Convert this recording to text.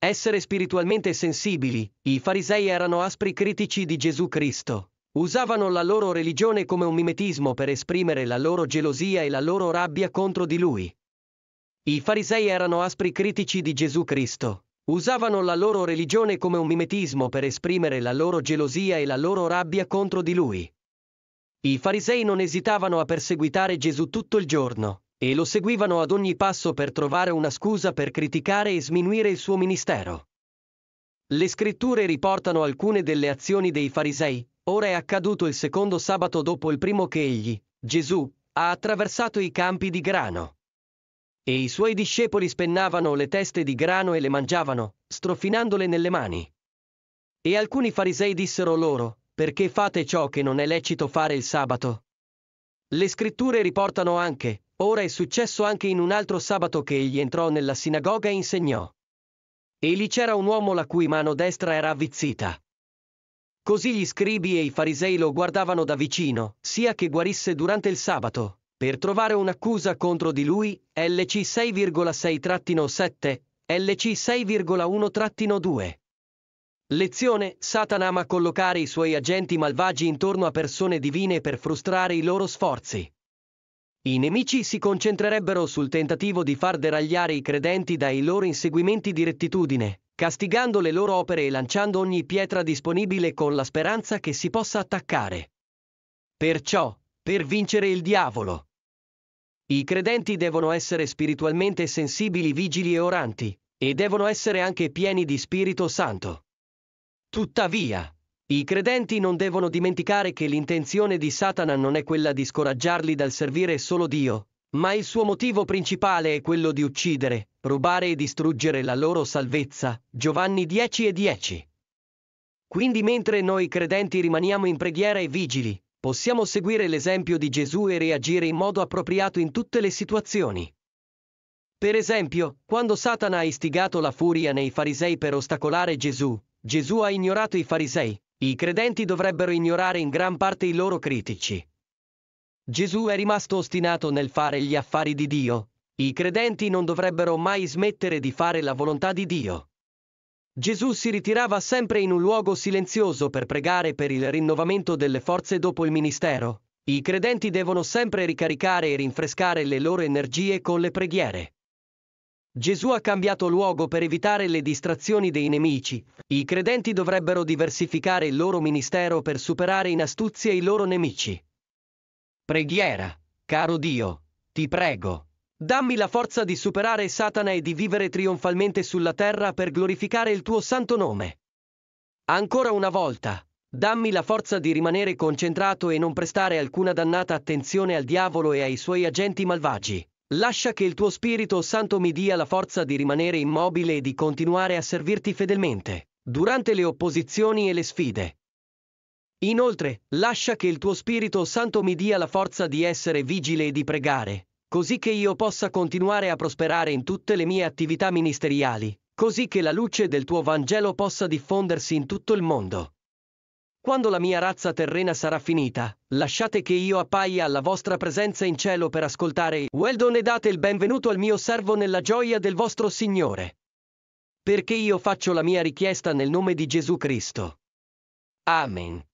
Essere spiritualmente sensibili, i farisei erano aspri critici di Gesù Cristo. Usavano la loro religione come un mimetismo per esprimere la loro gelosia e la loro rabbia contro di lui. I farisei erano aspri critici di Gesù Cristo. Usavano la loro religione come un mimetismo per esprimere la loro gelosia e la loro rabbia contro di lui. I farisei non esitavano a perseguitare Gesù tutto il giorno e lo seguivano ad ogni passo per trovare una scusa per criticare e sminuire il suo ministero. Le scritture riportano alcune delle azioni dei farisei, ora è accaduto il secondo sabato dopo il primo che egli, Gesù, ha attraversato i campi di grano. E i suoi discepoli spennavano le teste di grano e le mangiavano, strofinandole nelle mani. E alcuni farisei dissero loro, perché fate ciò che non è lecito fare il sabato? Le scritture riportano anche, Ora è successo anche in un altro sabato che egli entrò nella sinagoga e insegnò. E lì c'era un uomo la cui mano destra era avvizzita. Così gli scribi e i farisei lo guardavano da vicino, sia che guarisse durante il sabato, per trovare un'accusa contro di lui, LC 6,6-7, LC 6,1-2. Lezione, Satana ama collocare i suoi agenti malvagi intorno a persone divine per frustrare i loro sforzi. I nemici si concentrerebbero sul tentativo di far deragliare i credenti dai loro inseguimenti di rettitudine, castigando le loro opere e lanciando ogni pietra disponibile con la speranza che si possa attaccare. Perciò, per vincere il diavolo, i credenti devono essere spiritualmente sensibili, vigili e oranti, e devono essere anche pieni di Spirito Santo. Tuttavia, i credenti non devono dimenticare che l'intenzione di Satana non è quella di scoraggiarli dal servire solo Dio, ma il suo motivo principale è quello di uccidere, rubare e distruggere la loro salvezza. Giovanni 10 e 10. Quindi mentre noi credenti rimaniamo in preghiera e vigili, possiamo seguire l'esempio di Gesù e reagire in modo appropriato in tutte le situazioni. Per esempio, quando Satana ha istigato la furia nei farisei per ostacolare Gesù, Gesù ha ignorato i farisei, i credenti dovrebbero ignorare in gran parte i loro critici. Gesù è rimasto ostinato nel fare gli affari di Dio. I credenti non dovrebbero mai smettere di fare la volontà di Dio. Gesù si ritirava sempre in un luogo silenzioso per pregare per il rinnovamento delle forze dopo il ministero. I credenti devono sempre ricaricare e rinfrescare le loro energie con le preghiere. Gesù ha cambiato luogo per evitare le distrazioni dei nemici. I credenti dovrebbero diversificare il loro ministero per superare in astuzia i loro nemici. Preghiera. Caro Dio, ti prego. Dammi la forza di superare Satana e di vivere trionfalmente sulla terra per glorificare il tuo santo nome. Ancora una volta, dammi la forza di rimanere concentrato e non prestare alcuna dannata attenzione al diavolo e ai suoi agenti malvagi. Lascia che il tuo Spirito Santo mi dia la forza di rimanere immobile e di continuare a servirti fedelmente, durante le opposizioni e le sfide. Inoltre, lascia che il tuo Spirito Santo mi dia la forza di essere vigile e di pregare, così che io possa continuare a prosperare in tutte le mie attività ministeriali, così che la luce del tuo Vangelo possa diffondersi in tutto il mondo quando la mia razza terrena sarà finita, lasciate che io appaia alla vostra presenza in cielo per ascoltare Weldon e date il benvenuto al mio servo nella gioia del vostro Signore. Perché io faccio la mia richiesta nel nome di Gesù Cristo. Amen.